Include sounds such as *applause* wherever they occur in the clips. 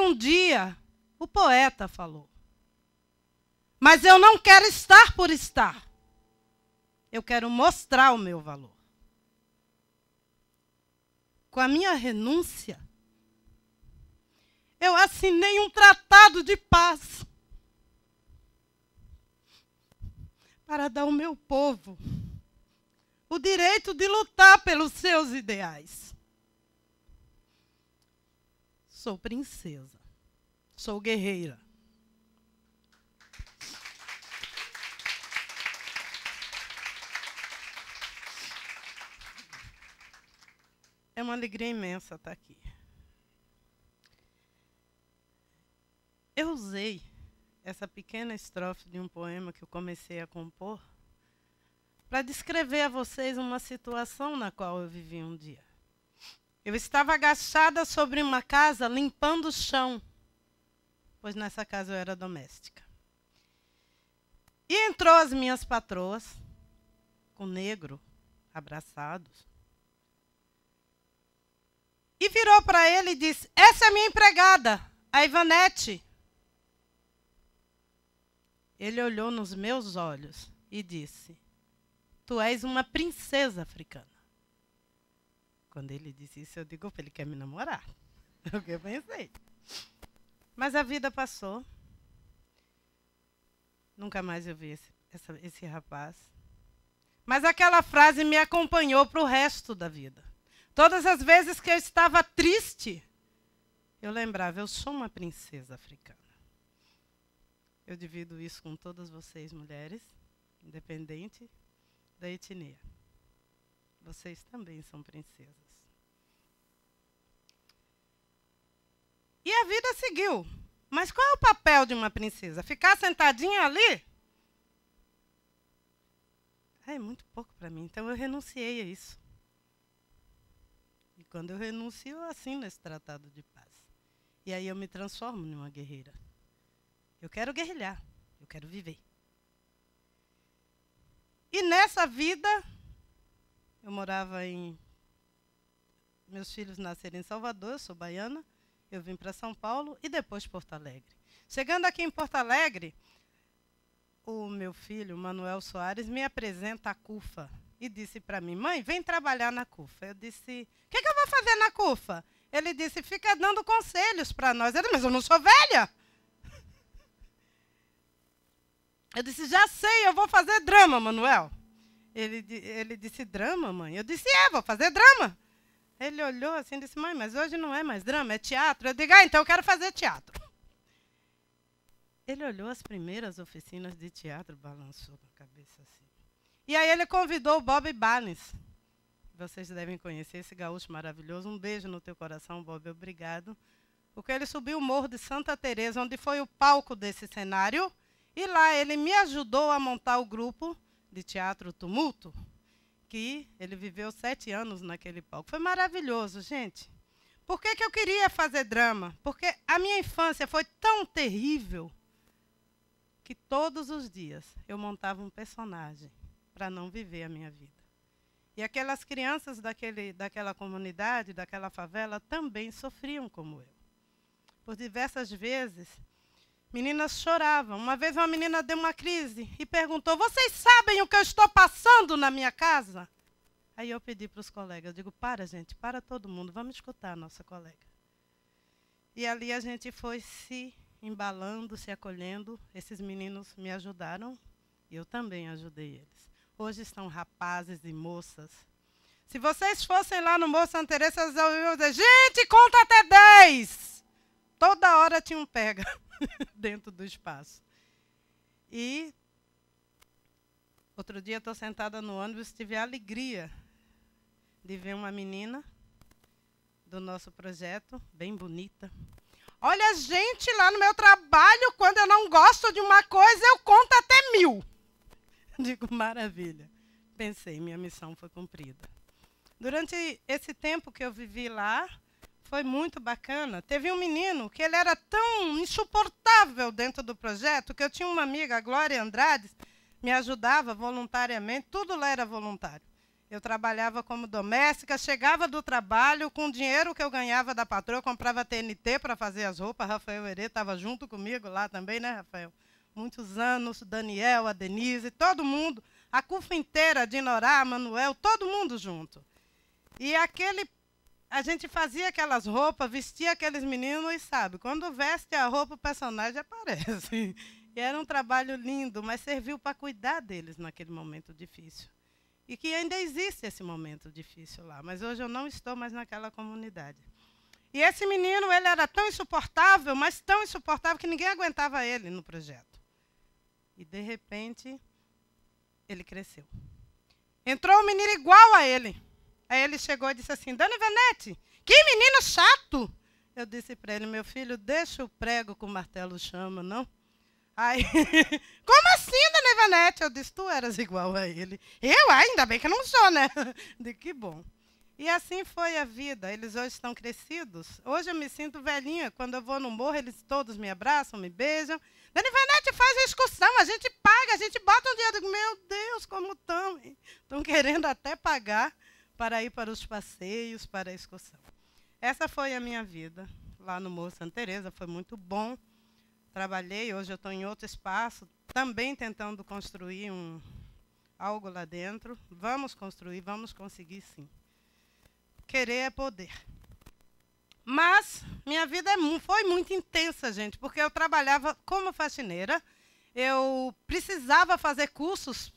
Um dia, o poeta falou. Mas eu não quero estar por estar. Eu quero mostrar o meu valor. Com a minha renúncia, eu assinei um tratado de paz para dar ao meu povo o direito de lutar pelos seus ideais. Sou princesa. Sou guerreira. É uma alegria imensa estar aqui. Eu usei essa pequena estrofe de um poema que eu comecei a compor para descrever a vocês uma situação na qual eu vivi um dia. Eu estava agachada sobre uma casa limpando o chão, pois nessa casa eu era doméstica. E entrou as minhas patroas, com negro, abraçados. E virou para ele e disse: Essa é a minha empregada, a Ivanete. Ele olhou nos meus olhos e disse: Tu és uma princesa africana. Quando ele disse isso, eu digo, que ele quer me namorar. *laughs* É o que eu pensei. Mas a vida passou. Nunca mais eu vi esse, essa, esse rapaz. Mas aquela frase me acompanhou para o resto da vida. Todas as vezes que eu estava triste, eu lembrava, eu sou uma princesa africana. Eu divido isso com todas vocês, mulheres, independente da etnia. Vocês também são princesas. E a vida seguiu. Mas qual é o papel de uma princesa? Ficar sentadinha ali? Ah, é muito pouco para mim, então eu renunciei a isso. E quando eu renuncio, eu assino esse tratado de paz. E aí eu me transformo numa guerreira. Eu quero guerrilhar, eu quero viver. E nessa vida, eu morava em. Meus filhos nasceram em Salvador, eu sou baiana. Eu vim para São Paulo e depois Porto Alegre. Chegando aqui em Porto Alegre, o meu filho, Manuel Soares, me apresenta a CUFA e disse para mim: Mãe, vem trabalhar na CUFA. Eu disse: O que, que eu vou fazer na CUFA? Ele disse: Fica dando conselhos para nós. Eu disse, Mas eu não sou velha. *laughs* Eu disse: Já sei, eu vou fazer drama, Manuel. Ele, ele disse, drama, mãe? Eu disse, é, vou fazer drama. Ele olhou assim e disse, mãe, mas hoje não é mais drama, é teatro. Eu digo, ah, então eu quero fazer teatro. Ele olhou as primeiras oficinas de teatro, balançou a cabeça assim. E aí ele convidou o Bob Barnes. Vocês devem conhecer esse gaúcho maravilhoso. Um beijo no teu coração, Bob, obrigado. Porque ele subiu o morro de Santa Teresa, onde foi o palco desse cenário, e lá ele me ajudou a montar o grupo de teatro Tumulto, que ele viveu sete anos naquele palco. Foi maravilhoso, gente. Por que, que eu queria fazer drama? Porque a minha infância foi tão terrível que todos os dias eu montava um personagem para não viver a minha vida. E aquelas crianças daquele, daquela comunidade, daquela favela, também sofriam como eu. Por diversas vezes, Meninas choravam. Uma vez uma menina deu uma crise e perguntou: Vocês sabem o que eu estou passando na minha casa? Aí eu pedi para os colegas: eu digo, para, gente, para todo mundo, vamos escutar a nossa colega. E ali a gente foi se embalando, se acolhendo. Esses meninos me ajudaram e eu também ajudei eles. Hoje estão rapazes e moças. Se vocês fossem lá no Moço Santa Teresa, vocês iam dizer: gente, conta até 10! Toda hora tinha um pega *laughs* dentro do espaço. E outro dia estou sentada no ônibus, tive a alegria de ver uma menina do nosso projeto, bem bonita. Olha, gente, lá no meu trabalho, quando eu não gosto de uma coisa, eu conto até mil. *laughs* Digo, maravilha. Pensei, minha missão foi cumprida. Durante esse tempo que eu vivi lá, foi muito bacana. Teve um menino que ele era tão insuportável dentro do projeto que eu tinha uma amiga, a Glória Andrades, me ajudava voluntariamente, tudo lá era voluntário. Eu trabalhava como doméstica, chegava do trabalho com o dinheiro que eu ganhava da patroa, comprava TNT para fazer as roupas. Rafael Herê estava junto comigo lá também, né, Rafael? Muitos anos, Daniel, a Denise, todo mundo, a CUFA inteira, Dinorá, Manuel, todo mundo junto. E aquele a gente fazia aquelas roupas, vestia aqueles meninos e sabe, quando veste a roupa, o personagem aparece. *laughs* E era um trabalho lindo, mas serviu para cuidar deles naquele momento difícil. E que ainda existe esse momento difícil lá, mas hoje eu não estou mais naquela comunidade. E esse menino, ele era tão insuportável, mas tão insuportável que ninguém aguentava ele no projeto. E de repente, ele cresceu. Entrou um menino igual a ele Aí ele chegou e disse assim: Dona Ivanete, que menino chato! Eu disse para ele: Meu filho, deixa o prego com o martelo chama, não? Aí, *laughs* como assim, dona Ivanete? Eu disse: Tu eras igual a ele. Eu, ah, ainda bem que não sou, né? *laughs* De que bom. E assim foi a vida. Eles hoje estão crescidos. Hoje eu me sinto velhinha. Quando eu vou no morro, eles todos me abraçam, me beijam. Dani Ivanete faz a excursão, a gente paga, a gente bota um dinheiro. Meu Deus, como estão? Estão querendo até pagar para ir para os passeios, para a excursão. Essa foi a minha vida lá no Morro Santa Teresa, foi muito bom. Trabalhei, hoje eu estou em outro espaço, também tentando construir um, algo lá dentro. Vamos construir, vamos conseguir sim. Querer é poder. Mas minha vida é foi muito intensa, gente, porque eu trabalhava como faxineira, eu precisava fazer cursos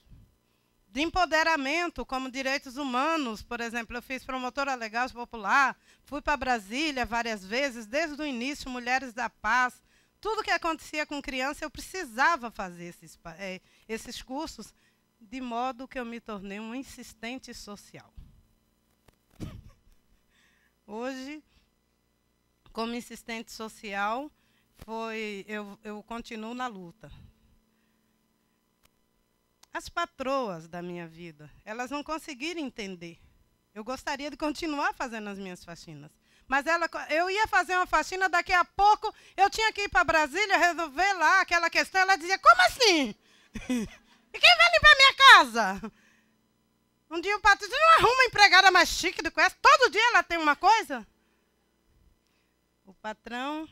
de empoderamento como direitos humanos. Por exemplo, eu fiz promotora legal popular, fui para Brasília várias vezes, desde o início, Mulheres da Paz. Tudo que acontecia com criança, eu precisava fazer esses, é, esses cursos, de modo que eu me tornei um insistente social. Hoje, como insistente social, foi eu, eu continuo na luta as patroas da minha vida, elas não conseguiram entender. Eu gostaria de continuar fazendo as minhas faxinas. Mas ela, eu ia fazer uma faxina, daqui a pouco eu tinha que ir para Brasília resolver lá aquela questão. Ela dizia: Como assim? *laughs* E quem vai limpar minha casa? Um dia o Patrício não arruma empregada mais chique do que essa. Todo dia ela tem uma coisa. O patrão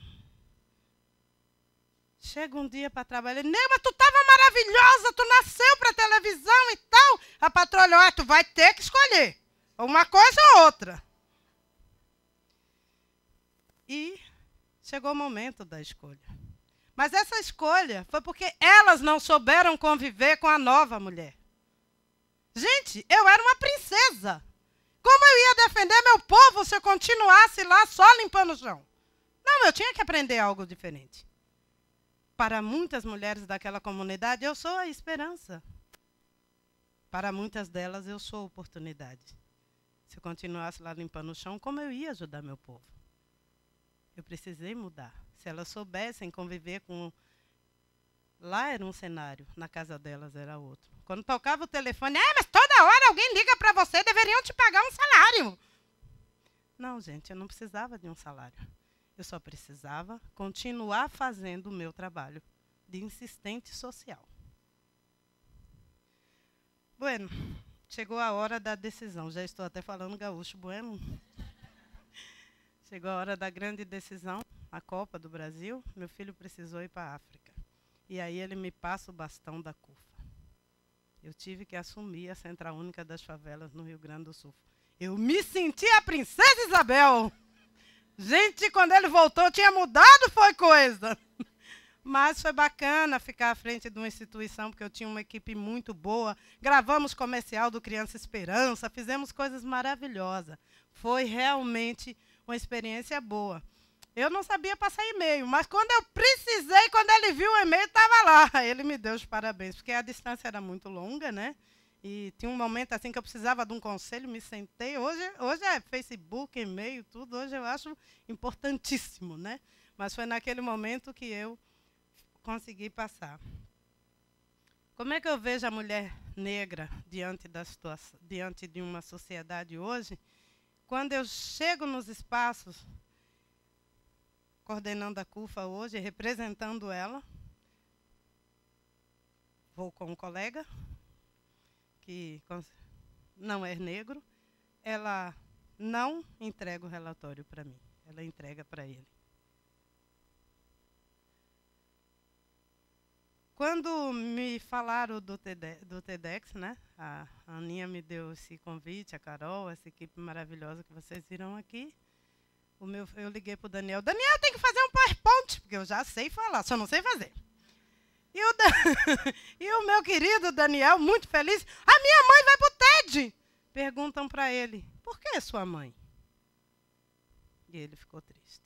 Chega um dia para trabalhar, não, mas tu estava maravilhosa, tu nasceu para televisão e tal. A patroa olha, tu vai ter que escolher uma coisa ou outra. E chegou o momento da escolha. Mas essa escolha foi porque elas não souberam conviver com a nova mulher. Gente, eu era uma princesa. Como eu ia defender meu povo se eu continuasse lá só limpando o chão? Não, eu tinha que aprender algo diferente para muitas mulheres daquela comunidade, eu sou a esperança. Para muitas delas, eu sou a oportunidade. Se eu continuasse lá limpando o chão, como eu ia ajudar meu povo? Eu precisei mudar. Se elas soubessem conviver com. Lá era um cenário, na casa delas era outro. Quando tocava o telefone, é, mas toda hora alguém liga para você, deveriam te pagar um salário. Não, gente, eu não precisava de um salário. Eu só precisava continuar fazendo o meu trabalho de insistente social. Bueno, chegou a hora da decisão. Já estou até falando gaúcho, bueno. *laughs* Chegou a hora da grande decisão, a Copa do Brasil. Meu filho precisou ir para a África. E aí ele me passa o bastão da CUFA. Eu tive que assumir a Central Única das Favelas no Rio Grande do Sul. Eu me senti a Princesa Isabel! Gente, quando ele voltou, tinha mudado, foi coisa. Mas foi bacana ficar à frente de uma instituição, porque eu tinha uma equipe muito boa. Gravamos comercial do Criança Esperança, fizemos coisas maravilhosas. Foi realmente uma experiência boa. Eu não sabia passar e-mail, mas quando eu precisei, quando ele viu o e-mail, estava lá. Ele me deu os parabéns, porque a distância era muito longa, né? E tinha um momento assim que eu precisava de um conselho, me sentei. Hoje, hoje é Facebook, e-mail, tudo. Hoje eu acho importantíssimo, né? Mas foi naquele momento que eu consegui passar. Como é que eu vejo a mulher negra diante da situação, diante de uma sociedade hoje? Quando eu chego nos espaços, coordenando a CUFA hoje, representando ela, vou com um colega, que não é negro, ela não entrega o relatório para mim, ela entrega para ele. Quando me falaram do, TED, do TEDx, né? a Aninha me deu esse convite, a Carol, essa equipe maravilhosa que vocês viram aqui. O meu, eu liguei para o Daniel, Daniel, tem que fazer um PowerPoint, porque eu já sei falar, só não sei fazer. E o, da... *laughs* e o meu querido Daniel, muito feliz, a minha mãe vai para o TED. Perguntam para ele, por que sua mãe? E ele ficou triste.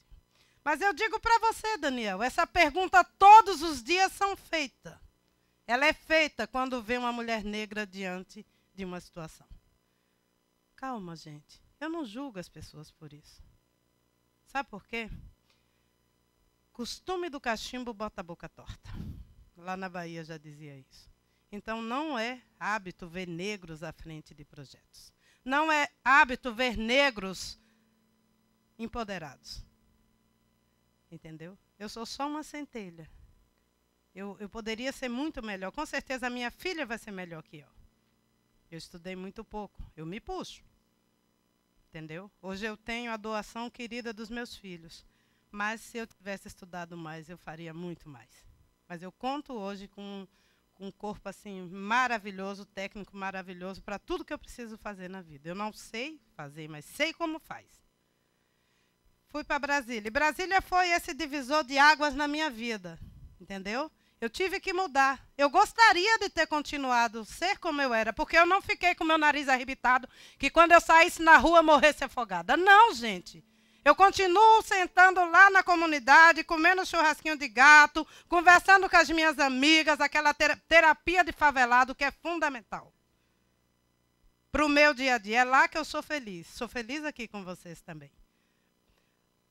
Mas eu digo para você, Daniel, essa pergunta todos os dias são feita. Ela é feita quando vê uma mulher negra diante de uma situação. Calma, gente. Eu não julgo as pessoas por isso. Sabe por quê? Costume do cachimbo bota a boca torta lá na Bahia já dizia isso. Então, não é hábito ver negros à frente de projetos. Não é hábito ver negros empoderados. Entendeu? Eu sou só uma centelha. Eu, eu poderia ser muito melhor. Com certeza, a minha filha vai ser melhor que eu. Eu estudei muito pouco. Eu me puxo. Entendeu? Hoje eu tenho a doação querida dos meus filhos. Mas se eu tivesse estudado mais, eu faria muito mais. Mas eu conto hoje com, com um corpo assim maravilhoso, técnico maravilhoso para tudo que eu preciso fazer na vida. Eu não sei fazer, mas sei como faz. Fui para Brasília. E Brasília foi esse divisor de águas na minha vida, entendeu? Eu tive que mudar. Eu gostaria de ter continuado ser como eu era, porque eu não fiquei com meu nariz arrebitado, que quando eu saísse na rua morresse afogada. Não, gente. Eu continuo sentando lá na comunidade, comendo churrasquinho de gato, conversando com as minhas amigas, aquela terapia de favelado que é fundamental para o meu dia a dia. É lá que eu sou feliz. Sou feliz aqui com vocês também.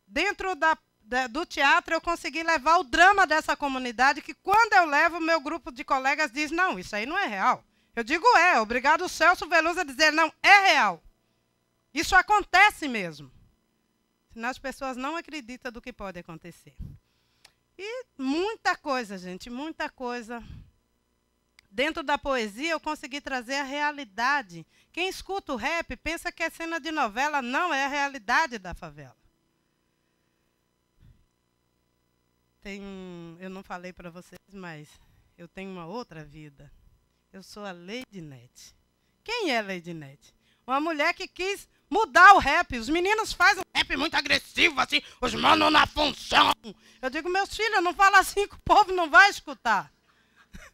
Dentro da, da, do teatro, eu consegui levar o drama dessa comunidade, que quando eu levo, meu grupo de colegas diz: não, isso aí não é real. Eu digo: é. Obrigado, Celso Veluza, a dizer: não, é real. Isso acontece mesmo. As pessoas não acreditam do que pode acontecer. E muita coisa, gente, muita coisa. Dentro da poesia, eu consegui trazer a realidade. Quem escuta o rap pensa que é cena de novela, não é a realidade da favela. Tem, eu não falei para vocês, mas eu tenho uma outra vida. Eu sou a Lady Net. Quem é Lady Net? Uma mulher que quis mudar o rap. Os meninos fazem um rap muito agressivo, assim, os manos na função. Eu digo, meus filhos, não fala assim que o povo não vai escutar. *laughs*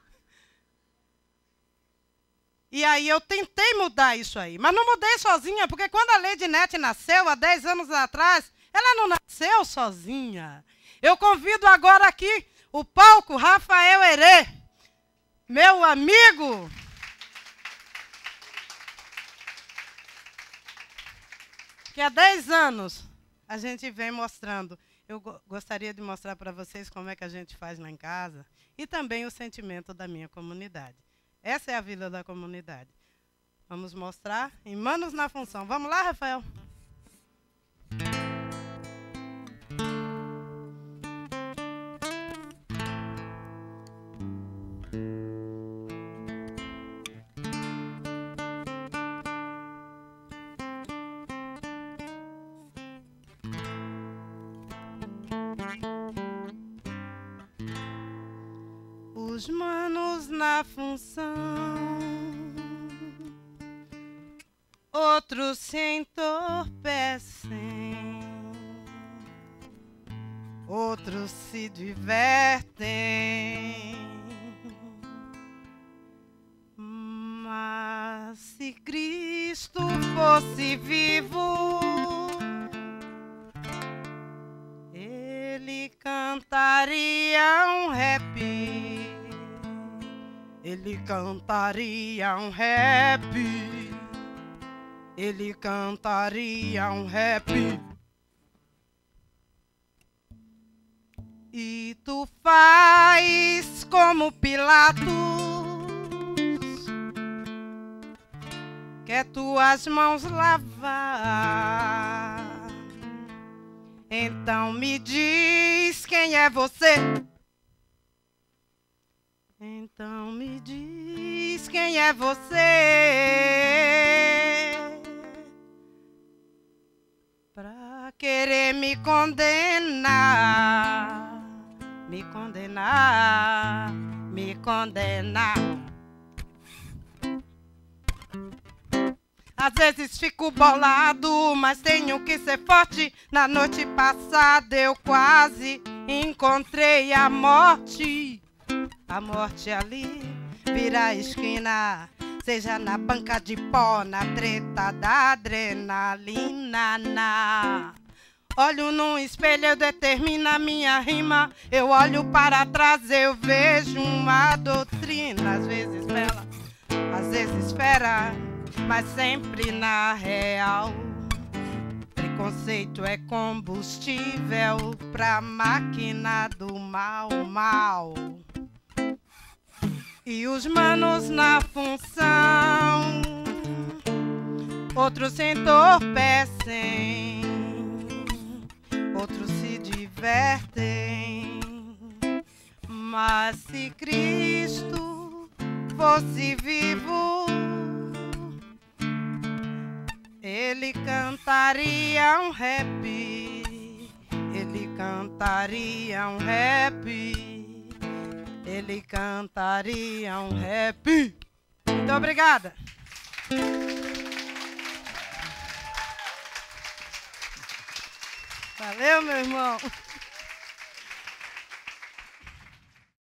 E aí eu tentei mudar isso aí, mas não mudei sozinha, porque quando a Lady Net nasceu, há 10 anos atrás, ela não nasceu sozinha. Eu convido agora aqui o palco Rafael Herê, meu amigo. que há 10 anos a gente vem mostrando. Eu gostaria de mostrar para vocês como é que a gente faz lá em casa e também o sentimento da minha comunidade. Essa é a Vila da Comunidade. Vamos mostrar em Manos na Função. Vamos lá, Rafael? função. Outros se entorpecem, outros se divertem, mas se Cristo fosse vivo. Ele cantaria um rap. Ele cantaria um rap. Ele cantaria um rap. E tu faz como Pilatos, quer tuas mãos lavar. Então me diz quem é você. Então me diz quem é você pra querer me condenar, me condenar, me condenar. Às vezes fico bolado, mas tenho que ser forte. Na noite passada eu quase encontrei a morte a morte ali vira a esquina. Seja na banca de pó, na treta da adrenalina. Na. Olho num espelho, eu determino a minha rima. Eu olho para trás, eu vejo uma doutrina. Às vezes bela, às vezes fera, mas sempre na real. Preconceito é combustível pra máquina do mal, mal e os manos na função, outros se entorpecem, outros se divertem. Mas se Cristo fosse vivo, ele cantaria um rap, ele cantaria um rap ele cantaria um rap. Muito obrigada. Valeu, meu irmão.